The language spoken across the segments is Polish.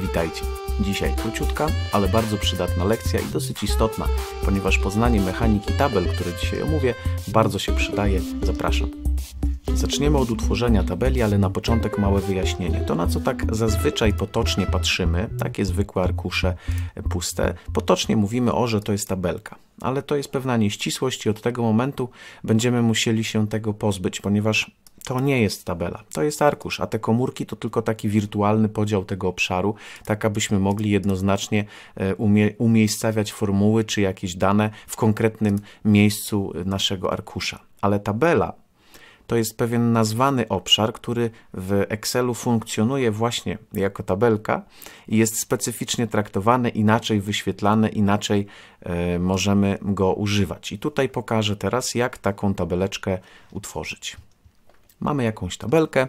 Witajcie. Dzisiaj króciutka, ale bardzo przydatna lekcja i dosyć istotna, ponieważ poznanie mechaniki tabel, które dzisiaj omówię, bardzo się przydaje. Zapraszam. Zaczniemy od utworzenia tabeli, ale na początek małe wyjaśnienie. To, na co tak zazwyczaj potocznie patrzymy, takie zwykłe arkusze puste, potocznie mówimy o, że to jest tabelka. Ale to jest pewna nieścisłość i od tego momentu będziemy musieli się tego pozbyć, ponieważ to nie jest tabela, to jest arkusz, a te komórki to tylko taki wirtualny podział tego obszaru, tak abyśmy mogli jednoznacznie e, umie umiejscawiać formuły czy jakieś dane w konkretnym miejscu e, naszego arkusza. Ale tabela to jest pewien nazwany obszar, który w Excelu funkcjonuje właśnie jako tabelka i jest specyficznie traktowany, inaczej wyświetlany, inaczej e, możemy go używać. I tutaj pokażę teraz, jak taką tabeleczkę utworzyć. Mamy jakąś tabelkę,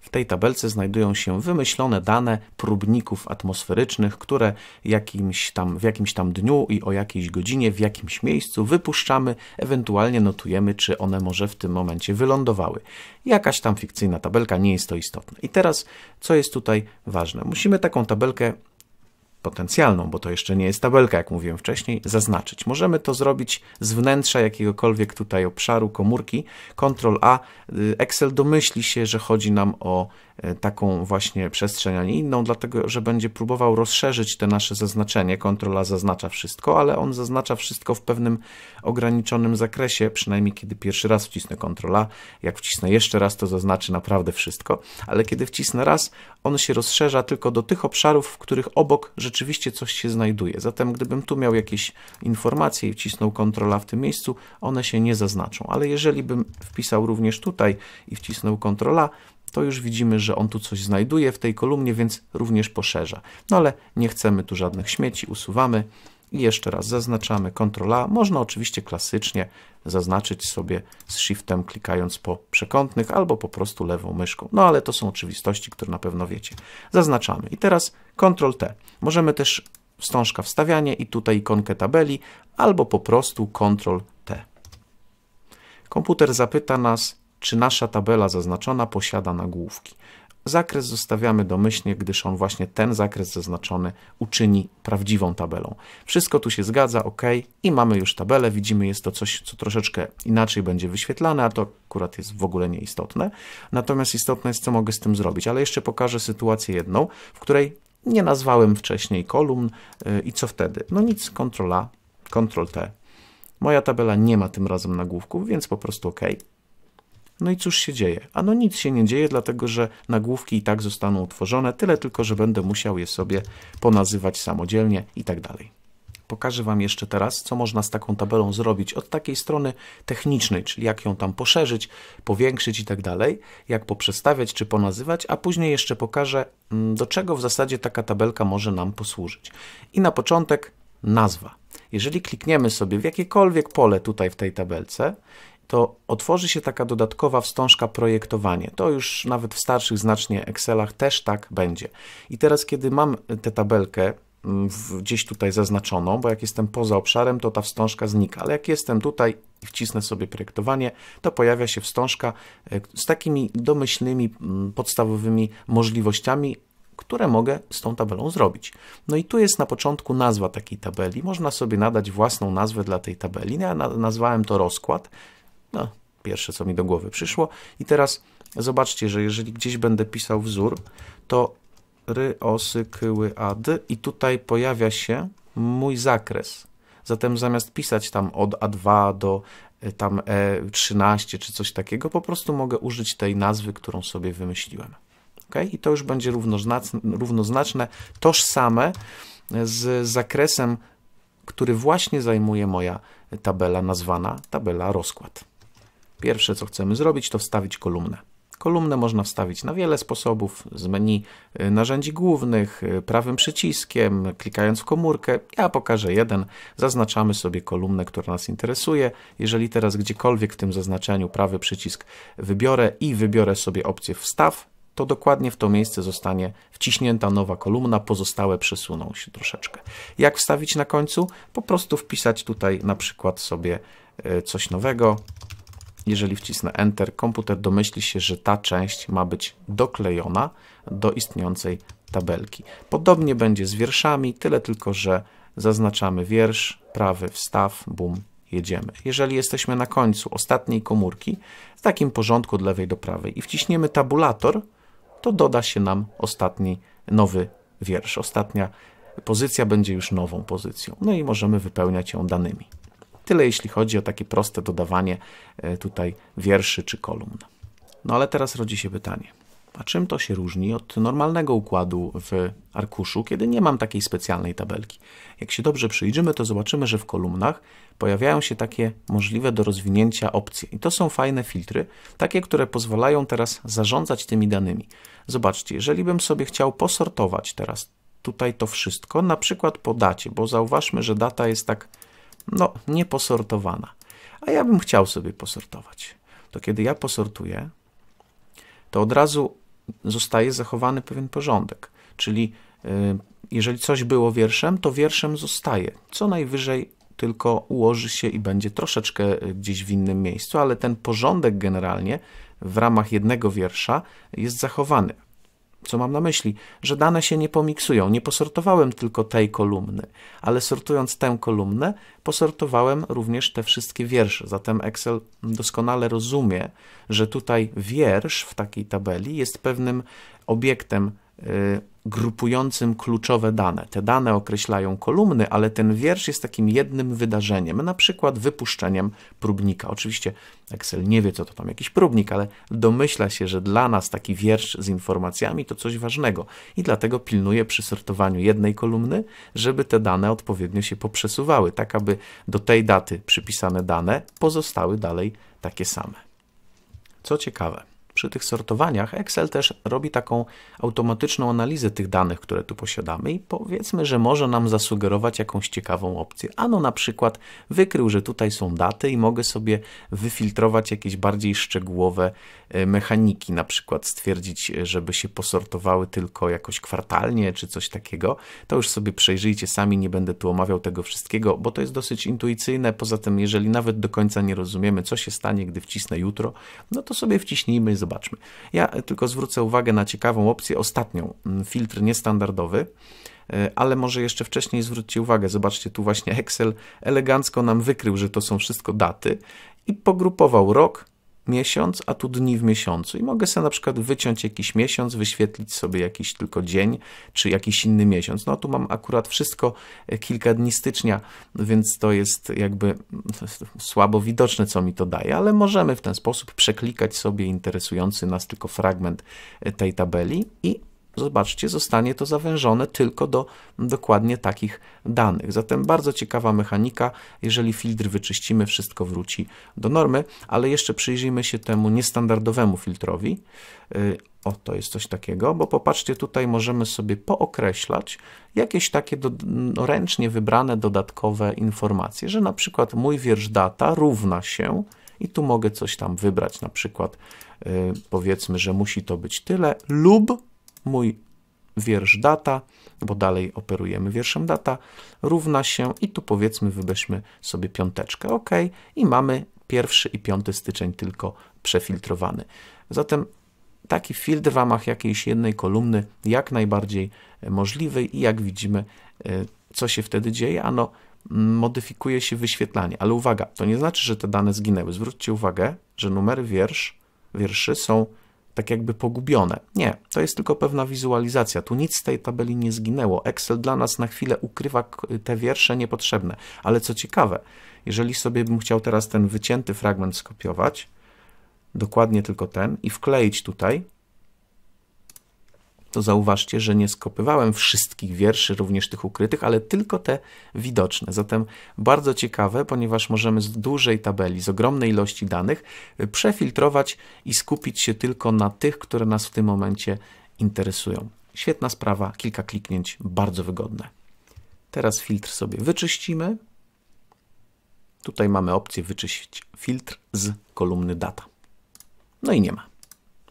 w tej tabelce znajdują się wymyślone dane próbników atmosferycznych, które jakimś tam, w jakimś tam dniu i o jakiejś godzinie, w jakimś miejscu wypuszczamy, ewentualnie notujemy, czy one może w tym momencie wylądowały. Jakaś tam fikcyjna tabelka, nie jest to istotne. I teraz, co jest tutaj ważne? Musimy taką tabelkę potencjalną, bo to jeszcze nie jest tabelka, jak mówiłem wcześniej, zaznaczyć. Możemy to zrobić z wnętrza jakiegokolwiek tutaj obszaru komórki. Ctrl A. Y, Excel domyśli się, że chodzi nam o E, taką właśnie przestrzeń, a nie inną, dlatego że będzie próbował rozszerzyć te nasze zaznaczenie. Kontrola zaznacza wszystko, ale on zaznacza wszystko w pewnym ograniczonym zakresie, przynajmniej kiedy pierwszy raz wcisnę kontrola. Jak wcisnę jeszcze raz, to zaznaczy naprawdę wszystko, ale kiedy wcisnę raz, on się rozszerza tylko do tych obszarów, w których obok rzeczywiście coś się znajduje. Zatem gdybym tu miał jakieś informacje i wcisnął kontrola w tym miejscu, one się nie zaznaczą, ale jeżeli bym wpisał również tutaj i wcisnął kontrola, to już widzimy, że on tu coś znajduje w tej kolumnie, więc również poszerza. No ale nie chcemy tu żadnych śmieci, usuwamy i jeszcze raz zaznaczamy Ctrl A. Można oczywiście klasycznie zaznaczyć sobie z Shiftem klikając po przekątnych albo po prostu lewą myszką. No ale to są oczywistości, które na pewno wiecie. Zaznaczamy i teraz Ctrl T. Możemy też wstążka wstawianie i tutaj ikonkę tabeli albo po prostu Ctrl T. Komputer zapyta nas, czy nasza tabela zaznaczona posiada nagłówki. Zakres zostawiamy domyślnie, gdyż on właśnie ten zakres zaznaczony uczyni prawdziwą tabelą. Wszystko tu się zgadza, ok, i mamy już tabelę, widzimy jest to coś, co troszeczkę inaczej będzie wyświetlane, a to akurat jest w ogóle nieistotne. Natomiast istotne jest, co mogę z tym zrobić, ale jeszcze pokażę sytuację jedną, w której nie nazwałem wcześniej kolumn yy, i co wtedy? No nic, Ctrl A, Ctrl T. Moja tabela nie ma tym razem nagłówków, więc po prostu OK. No i cóż się dzieje? A no nic się nie dzieje, dlatego że nagłówki i tak zostaną utworzone, tyle tylko, że będę musiał je sobie ponazywać samodzielnie i tak dalej. Pokażę Wam jeszcze teraz, co można z taką tabelą zrobić od takiej strony technicznej, czyli jak ją tam poszerzyć, powiększyć i tak dalej, jak poprzestawiać czy ponazywać, a później jeszcze pokażę, mm, do czego w zasadzie taka tabelka może nam posłużyć. I na początek nazwa. Jeżeli klikniemy sobie w jakiekolwiek pole tutaj w tej tabelce to otworzy się taka dodatkowa wstążka projektowanie. To już nawet w starszych znacznie Excelach też tak będzie. I teraz, kiedy mam tę tabelkę mm, gdzieś tutaj zaznaczoną, bo jak jestem poza obszarem, to ta wstążka znika, ale jak jestem tutaj i wcisnę sobie projektowanie, to pojawia się wstążka e, z takimi domyślnymi, mm, podstawowymi możliwościami, które mogę z tą tabelą zrobić. No i tu jest na początku nazwa takiej tabeli. Można sobie nadać własną nazwę dla tej tabeli. No ja nazwałem to rozkład no, pierwsze co mi do głowy przyszło. I teraz zobaczcie, że jeżeli gdzieś będę pisał wzór, to ry, osy, kyły, ad i tutaj pojawia się mój zakres. Zatem zamiast pisać tam od A2 do e, tam E13 czy coś takiego, po prostu mogę użyć tej nazwy, którą sobie wymyśliłem. Okay? I to już będzie równoznaczne, równoznaczne, tożsame z zakresem, który właśnie zajmuje moja tabela nazwana tabela rozkład. Pierwsze, co chcemy zrobić, to wstawić kolumnę. Kolumnę można wstawić na wiele sposobów, z menu y, narzędzi głównych, y, prawym przyciskiem, klikając w komórkę. Ja pokażę jeden. Zaznaczamy sobie kolumnę, która nas interesuje. Jeżeli teraz gdziekolwiek w tym zaznaczeniu prawy przycisk wybiorę i wybiorę sobie opcję wstaw, to dokładnie w to miejsce zostanie wciśnięta nowa kolumna, pozostałe przesuną się troszeczkę. Jak wstawić na końcu? Po prostu wpisać tutaj na przykład sobie y, coś nowego, jeżeli wcisnę Enter, komputer domyśli się, że ta część ma być doklejona do istniejącej tabelki. Podobnie będzie z wierszami, tyle tylko, że zaznaczamy wiersz, prawy wstaw, bum, jedziemy. Jeżeli jesteśmy na końcu ostatniej komórki, w takim porządku od lewej do prawej i wciśniemy tabulator, to doda się nam ostatni nowy wiersz. Ostatnia pozycja będzie już nową pozycją. No i możemy wypełniać ją danymi. Tyle jeśli chodzi o takie proste dodawanie e, tutaj wierszy czy kolumn. No ale teraz rodzi się pytanie. A czym to się różni od normalnego układu w arkuszu, kiedy nie mam takiej specjalnej tabelki? Jak się dobrze przyjrzymy, to zobaczymy, że w kolumnach pojawiają się takie możliwe do rozwinięcia opcje. I to są fajne filtry, takie, które pozwalają teraz zarządzać tymi danymi. Zobaczcie, jeżeli bym sobie chciał posortować teraz tutaj to wszystko, na przykład po dacie, bo zauważmy, że data jest tak no, nieposortowana. A ja bym chciał sobie posortować. To kiedy ja posortuję, to od razu zostaje zachowany pewien porządek. Czyli y, jeżeli coś było wierszem, to wierszem zostaje. Co najwyżej tylko ułoży się i będzie troszeczkę y, gdzieś w innym miejscu, ale ten porządek generalnie w ramach jednego wiersza jest zachowany. Co mam na myśli? Że dane się nie pomiksują. Nie posortowałem tylko tej kolumny, ale sortując tę kolumnę, posortowałem również te wszystkie wiersze. Zatem Excel doskonale rozumie, że tutaj wiersz w takiej tabeli jest pewnym obiektem Y, grupującym kluczowe dane. Te dane określają kolumny, ale ten wiersz jest takim jednym wydarzeniem, na przykład wypuszczeniem próbnika. Oczywiście Excel nie wie, co to tam jakiś próbnik, ale domyśla się, że dla nas taki wiersz z informacjami to coś ważnego i dlatego pilnuje przy sortowaniu jednej kolumny, żeby te dane odpowiednio się poprzesuwały, tak aby do tej daty przypisane dane pozostały dalej takie same. Co ciekawe, przy tych sortowaniach Excel też robi taką automatyczną analizę tych danych, które tu posiadamy i powiedzmy, że może nam zasugerować jakąś ciekawą opcję. Ano na przykład wykrył, że tutaj są daty i mogę sobie wyfiltrować jakieś bardziej szczegółowe e, mechaniki, na przykład stwierdzić, e, żeby się posortowały tylko jakoś kwartalnie czy coś takiego. To już sobie przejrzyjcie sami, nie będę tu omawiał tego wszystkiego, bo to jest dosyć intuicyjne. Poza tym, jeżeli nawet do końca nie rozumiemy, co się stanie, gdy wcisnę jutro, no to sobie wciśnijmy i zobaczymy zobaczmy. Ja tylko zwrócę uwagę na ciekawą opcję, ostatnią, mm, filtr niestandardowy, e, ale może jeszcze wcześniej zwróćcie uwagę, zobaczcie, tu właśnie Excel elegancko nam wykrył, że to są wszystko daty i pogrupował rok, miesiąc, a tu dni w miesiącu. I mogę sobie na przykład wyciąć jakiś miesiąc, wyświetlić sobie jakiś tylko dzień, czy jakiś inny miesiąc. No tu mam akurat wszystko e, kilka dni stycznia, więc to jest jakby mm, słabo widoczne, co mi to daje, ale możemy w ten sposób przeklikać sobie interesujący nas tylko fragment e, tej tabeli i zobaczcie, zostanie to zawężone tylko do dokładnie takich danych. Zatem bardzo ciekawa mechanika. Jeżeli filtr wyczyścimy, wszystko wróci do normy, ale jeszcze przyjrzyjmy się temu niestandardowemu filtrowi. Y, o, to jest coś takiego, bo popatrzcie, tutaj możemy sobie pookreślać jakieś takie do, no, ręcznie wybrane dodatkowe informacje, że na przykład mój wiersz data równa się i tu mogę coś tam wybrać, na przykład y, powiedzmy, że musi to być tyle lub mój wiersz data, bo dalej operujemy wierszem data, równa się i tu powiedzmy wybierzmy sobie piąteczkę, ok, i mamy pierwszy i piąty styczeń tylko przefiltrowany. Zatem taki filtr w ramach jakiejś jednej kolumny jak najbardziej e, możliwy i jak widzimy, e, co się wtedy dzieje, ano mm, modyfikuje się wyświetlanie. Ale uwaga, to nie znaczy, że te dane zginęły. Zwróćcie uwagę, że numery wiersz, wierszy są tak jakby pogubione. Nie, to jest tylko pewna wizualizacja. Tu nic z tej tabeli nie zginęło. Excel dla nas na chwilę ukrywa te wiersze niepotrzebne. Ale co ciekawe, jeżeli sobie bym chciał teraz ten wycięty fragment skopiować, dokładnie tylko ten i wkleić tutaj, to zauważcie, że nie skopywałem wszystkich wierszy, również tych ukrytych, ale tylko te widoczne. Zatem bardzo ciekawe, ponieważ możemy z dużej tabeli, z ogromnej ilości danych y, przefiltrować i skupić się tylko na tych, które nas w tym momencie interesują. Świetna sprawa, kilka kliknięć, bardzo wygodne. Teraz filtr sobie wyczyścimy. Tutaj mamy opcję wyczyścić filtr z kolumny data. No i nie ma.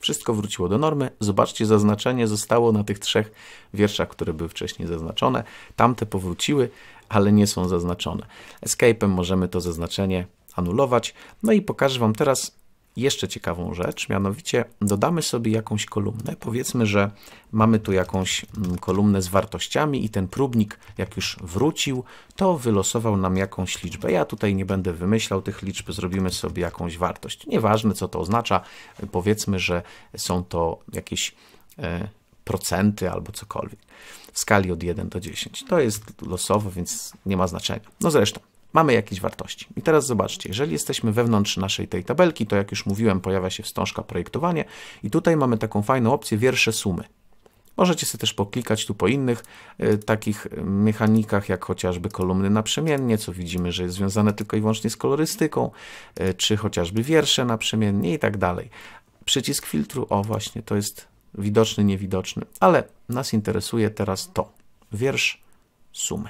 Wszystko wróciło do normy. Zobaczcie, zaznaczenie zostało na tych trzech wierszach, które były wcześniej zaznaczone. Tamte powróciły, ale nie są zaznaczone. Escape'em możemy to zaznaczenie anulować. No i pokażę Wam teraz, jeszcze ciekawą rzecz, mianowicie dodamy sobie jakąś kolumnę. Powiedzmy, że mamy tu jakąś mm, kolumnę z wartościami i ten próbnik, jak już wrócił, to wylosował nam jakąś liczbę. Ja tutaj nie będę wymyślał tych liczb, zrobimy sobie jakąś wartość. Nieważne, co to oznacza, powiedzmy, że są to jakieś e, procenty albo cokolwiek w skali od 1 do 10. To jest losowo, więc nie ma znaczenia. No zresztą, mamy jakieś wartości. I teraz zobaczcie, jeżeli jesteśmy wewnątrz naszej tej tabelki, to jak już mówiłem, pojawia się wstążka projektowanie i tutaj mamy taką fajną opcję wiersze sumy. Możecie sobie też poklikać tu po innych y, takich y, mechanikach, jak chociażby kolumny naprzemiennie, co widzimy, że jest związane tylko i wyłącznie z kolorystyką, y, czy chociażby wiersze naprzemiennie i tak dalej. Przycisk filtru, o właśnie, to jest widoczny, niewidoczny, ale nas interesuje teraz to, wiersz sumy.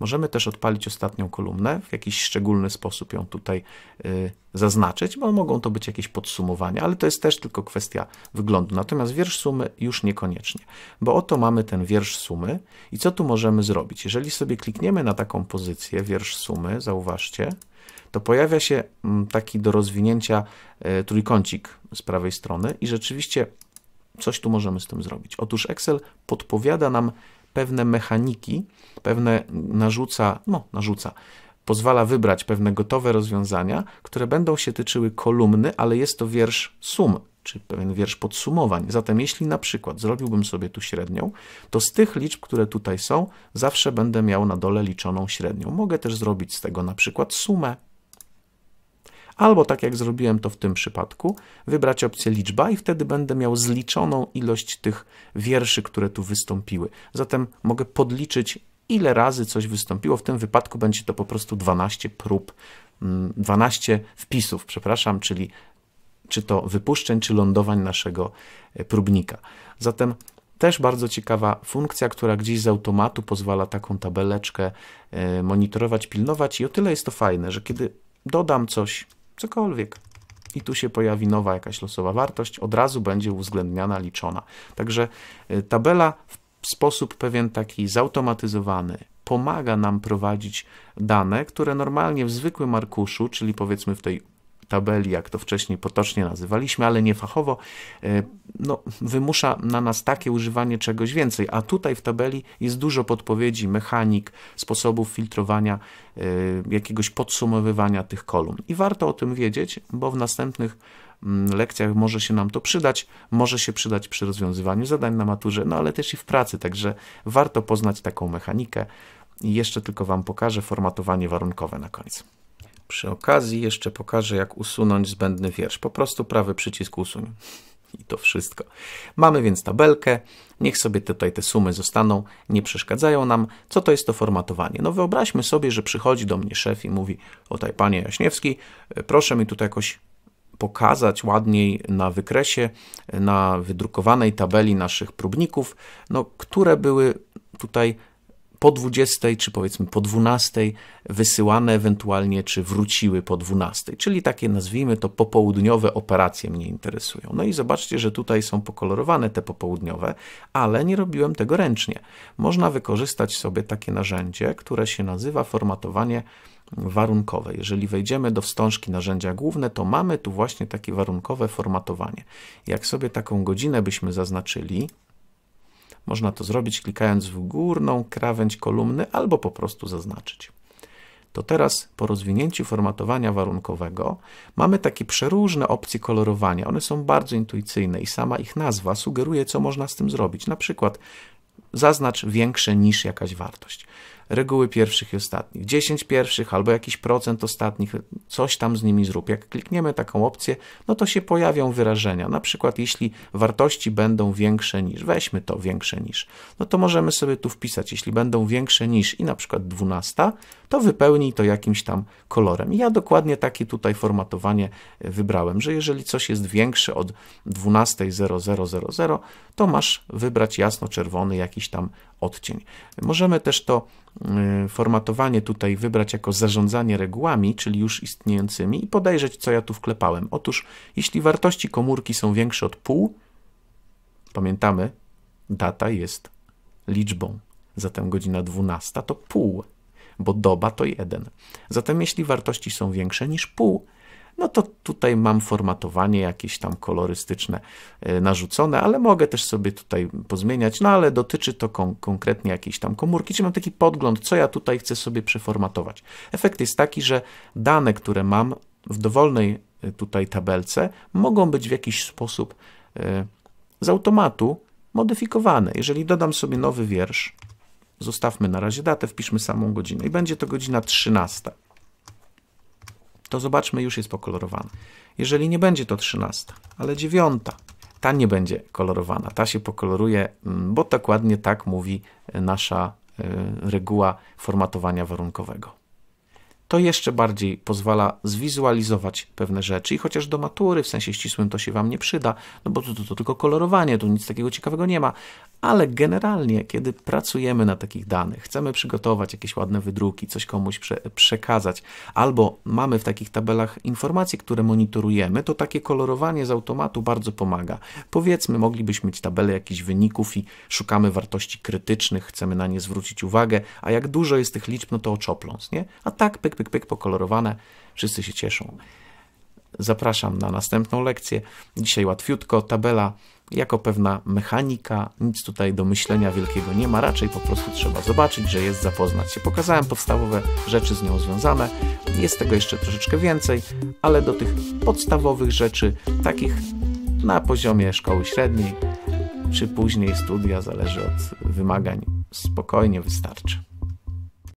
Możemy też odpalić ostatnią kolumnę, w jakiś szczególny sposób ją tutaj y, zaznaczyć, bo mogą to być jakieś podsumowania, ale to jest też tylko kwestia wyglądu. Natomiast wiersz sumy już niekoniecznie, bo oto mamy ten wiersz sumy i co tu możemy zrobić? Jeżeli sobie klikniemy na taką pozycję, wiersz sumy, zauważcie, to pojawia się mm, taki do rozwinięcia y, trójkącik z prawej strony i rzeczywiście coś tu możemy z tym zrobić. Otóż Excel podpowiada nam pewne mechaniki, pewne narzuca, no narzuca, pozwala wybrać pewne gotowe rozwiązania, które będą się tyczyły kolumny, ale jest to wiersz sum, czy pewien wiersz podsumowań. Zatem jeśli na przykład zrobiłbym sobie tu średnią, to z tych liczb, które tutaj są, zawsze będę miał na dole liczoną średnią. Mogę też zrobić z tego na przykład sumę, Albo tak jak zrobiłem to w tym przypadku, wybrać opcję liczba i wtedy będę miał zliczoną ilość tych wierszy, które tu wystąpiły. Zatem mogę podliczyć, ile razy coś wystąpiło. W tym wypadku będzie to po prostu 12 prób, 12 mm, wpisów, przepraszam, czyli czy to wypuszczeń, czy lądowań naszego e, próbnika. Zatem też bardzo ciekawa funkcja, która gdzieś z automatu pozwala taką tabeleczkę e, monitorować, pilnować i o tyle jest to fajne, że kiedy dodam coś cokolwiek. I tu się pojawi nowa jakaś losowa wartość, od razu będzie uwzględniana, liczona. Także y, tabela w sposób pewien taki zautomatyzowany pomaga nam prowadzić dane, które normalnie w zwykłym arkuszu, czyli powiedzmy w tej tabeli, jak to wcześniej potocznie nazywaliśmy, ale fachowo, e, no, wymusza na nas takie używanie czegoś więcej. A tutaj w tabeli jest dużo podpowiedzi, mechanik, sposobów filtrowania, e, jakiegoś podsumowywania tych kolumn. I warto o tym wiedzieć, bo w następnych mm, lekcjach może się nam to przydać, może się przydać przy rozwiązywaniu zadań na maturze, no ale też i w pracy, także warto poznać taką mechanikę. I jeszcze tylko Wam pokażę formatowanie warunkowe na koniec. Przy okazji jeszcze pokażę, jak usunąć zbędny wiersz. Po prostu prawy przycisk usuń. I to wszystko. Mamy więc tabelkę. Niech sobie tutaj te sumy zostaną, nie przeszkadzają nam. Co to jest to formatowanie? No wyobraźmy sobie, że przychodzi do mnie szef i mówi O tutaj panie Jaśniewski, proszę mi tutaj jakoś pokazać ładniej na wykresie, na wydrukowanej tabeli naszych próbników, no, które były tutaj po 20, czy powiedzmy po 12, wysyłane ewentualnie, czy wróciły po 12, czyli takie nazwijmy to popołudniowe operacje mnie interesują. No i zobaczcie, że tutaj są pokolorowane te popołudniowe, ale nie robiłem tego ręcznie. Można wykorzystać sobie takie narzędzie, które się nazywa formatowanie warunkowe. Jeżeli wejdziemy do wstążki narzędzia główne, to mamy tu właśnie takie warunkowe formatowanie. Jak sobie taką godzinę byśmy zaznaczyli, można to zrobić klikając w górną krawędź kolumny albo po prostu zaznaczyć. To teraz po rozwinięciu formatowania warunkowego mamy takie przeróżne opcje kolorowania. One są bardzo intuicyjne i sama ich nazwa sugeruje, co można z tym zrobić. Na przykład zaznacz większe niż jakaś wartość reguły pierwszych i ostatnich. 10 pierwszych albo jakiś procent ostatnich, coś tam z nimi zrób. Jak klikniemy taką opcję, no to się pojawią wyrażenia. Na przykład jeśli wartości będą większe niż, weźmy to większe niż, no to możemy sobie tu wpisać, jeśli będą większe niż i na przykład 12, to wypełnij to jakimś tam kolorem. I ja dokładnie takie tutaj formatowanie e, wybrałem, że jeżeli coś jest większe od 12.0000, to masz wybrać jasno-czerwony jakiś tam odcień. Możemy też to Y, formatowanie tutaj wybrać jako zarządzanie regułami, czyli już istniejącymi i podejrzeć, co ja tu wklepałem. Otóż, jeśli wartości komórki są większe od pół, pamiętamy, data jest liczbą, zatem godzina 12 to pół, bo doba to jeden. Zatem jeśli wartości są większe niż pół, no to tutaj mam formatowanie jakieś tam kolorystyczne e, narzucone, ale mogę też sobie tutaj pozmieniać, no ale dotyczy to kon konkretnie jakiejś tam komórki, czy mam taki podgląd, co ja tutaj chcę sobie przeformatować. Efekt jest taki, że dane, które mam w dowolnej e, tutaj tabelce, mogą być w jakiś sposób e, z automatu modyfikowane. Jeżeli dodam sobie nowy wiersz, zostawmy na razie datę, wpiszmy samą godzinę i będzie to godzina 13 to zobaczmy, już jest pokolorowana. Jeżeli nie będzie to 13, ale 9, ta nie będzie kolorowana, ta się pokoloruje, mm, bo dokładnie tak mówi nasza e, reguła formatowania warunkowego to jeszcze bardziej pozwala zwizualizować pewne rzeczy. I chociaż do matury w sensie ścisłym to się Wam nie przyda, no bo to, to, to tylko kolorowanie, tu nic takiego ciekawego nie ma, ale generalnie, kiedy pracujemy na takich danych, chcemy przygotować jakieś ładne wydruki, coś komuś prze przekazać, albo mamy w takich tabelach informacje, które monitorujemy, to takie kolorowanie z automatu bardzo pomaga. Powiedzmy, moglibyśmy mieć tabelę jakichś wyników i szukamy wartości krytycznych, chcemy na nie zwrócić uwagę, a jak dużo jest tych liczb, no to oczopląc, nie? A tak pyk, pyk, pyk, pokolorowane. Wszyscy się cieszą. Zapraszam na następną lekcję. Dzisiaj łatwiutko, tabela jako pewna mechanika, nic tutaj do myślenia wielkiego nie ma, raczej po prostu trzeba zobaczyć, że jest, zapoznać się. Pokazałem podstawowe rzeczy z nią związane, jest tego jeszcze troszeczkę więcej, ale do tych podstawowych rzeczy, takich na poziomie szkoły średniej, czy później studia, zależy od wymagań, spokojnie wystarczy.